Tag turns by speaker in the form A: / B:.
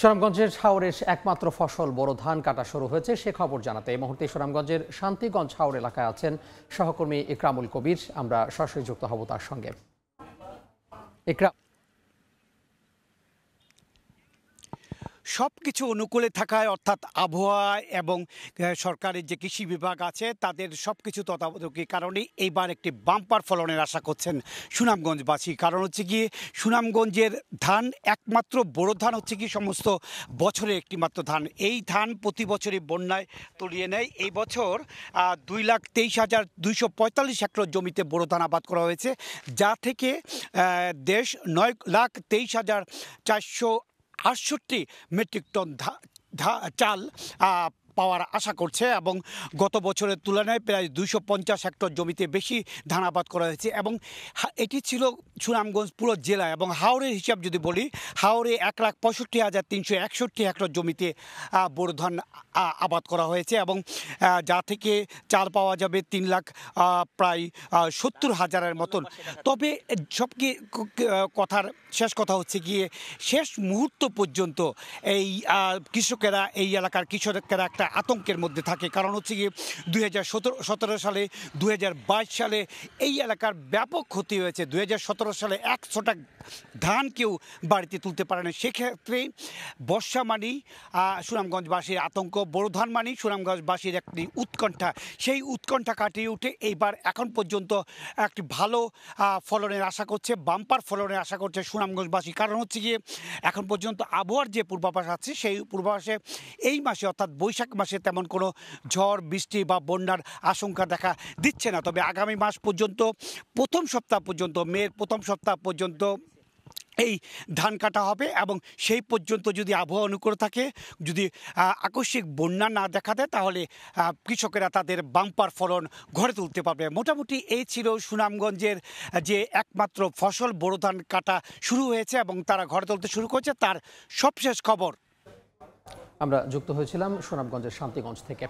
A: সুনামগঞ্জের হাওরের একমাত্র ফসল বড় ধান কাটা শুরু হয়েছে সে খবর জানাতে এই মুহূর্তে সুনামগঞ্জের শান্তিগঞ্জ হাওর এলাকায় আছেন সহকর্মী ইকরামুল কবির আমরা সরাসরি যুক্ত হব তার সঙ্গে ইকরাম
B: সব কিছু অনুকূলে থাকায় অর্থাৎ আবহাওয়া এবং সরকারের যে কৃষি বিভাগ আছে তাদের সব কিছু তত্ত্বাবধকের কারণে এইবার একটি বাম্পার ফলনের আশা করছেন সুনামগঞ্জবাসী কারণ হচ্ছে গিয়ে সুনামগঞ্জের ধান একমাত্র বড় ধান হচ্ছে কি সমস্ত বছরে একটি মাত্র ধান এই ধান প্রতি বছরই বন্যায় তলিয়ে নেয় এই বছর দুই লাখ তেইশ হাজার দুইশো পঁয়তাল্লিশ হেক্টর জমিতে বড় ধান আবাদ করা হয়েছে যা থেকে দেশ নয় লাখ তেইশ হাজার চারশো আটষট্টি মেট্রিক টন চাল পাওয়ার আশা করছে এবং গত বছরের তুলনায় প্রায় দুশো পঞ্চাশ হেক্টর জমিতে বেশি ধান আবাদ করা হয়েছে এবং এটি ছিল সুনামগঞ্জ পুরো জেলা এবং হাওড়ের হিসাব যদি বলি হাওড়ে এক লাখ পঁয়ষট্টি হাজার তিনশো একষট্টি হেক্টর জমিতে বোরো ধান আবাদ করা হয়েছে এবং যা থেকে চাল পাওয়া যাবে তিন লাখ প্রায় সত্তর হাজারের মতন তবে সব কি কথার শেষ কথা হচ্ছে গিয়ে শেষ মুহূর্ত পর্যন্ত এই কৃষকেরা এই এলাকার কৃষকেরা একটা আতঙ্কের মধ্যে থাকে কারণ হচ্ছে গিয়ে দুই সালে দু সালে এই এলাকার ব্যাপক ক্ষতি হয়েছে দু সালে একশোটা ধান কেউ বাড়িতে তুলতে পারে না সেক্ষেত্রে বর্ষা মানি সুনামগঞ্জবাসীর আতঙ্ক বড় ধান মানি সুনামগঞ্জবাসীর একটি উৎকণ্ঠা সেই উৎকণ্ঠা কাটিয়ে উঠে এইবার এখন পর্যন্ত একটি ভালো ফলনের আশা করছে বাম্পার ফলনের আশা করছে সুনামগঞ্জবাসী কারণ হচ্ছে গিয়ে এখন পর্যন্ত আবহাওয়ার যে পূর্বাভাস আছে সেই পূর্বাভাসে এই মাসে অর্থাৎ বৈশাখ মাসে তেমন কোনো ঝড় বৃষ্টি বা বন্যার আশঙ্কা দেখা দিচ্ছে না তবে আগামী মাস পর্যন্ত প্রথম সপ্তাহ পর্যন্ত মেয়ের প্রথম সপ্তাহ পর্যন্ত এই ধান কাটা হবে এবং সেই পর্যন্ত যদি আবহাওয়া অনুকূল থাকে যদি আকস্মিক বন্যা না দেখা দেয় তাহলে কৃষকেরা তাদের বাম্পার ফলন ঘরে তুলতে পারবে মোটামুটি এই ছিল সুনামগঞ্জের যে একমাত্র ফসল বোরো ধান কাটা শুরু হয়েছে এবং তারা ঘরে তুলতে শুরু করেছে তার
A: সবশেষ খবর আমরা যুক্ত হয়েছিলাম সুনামগঞ্জের শান্তিগঞ্জ থেকে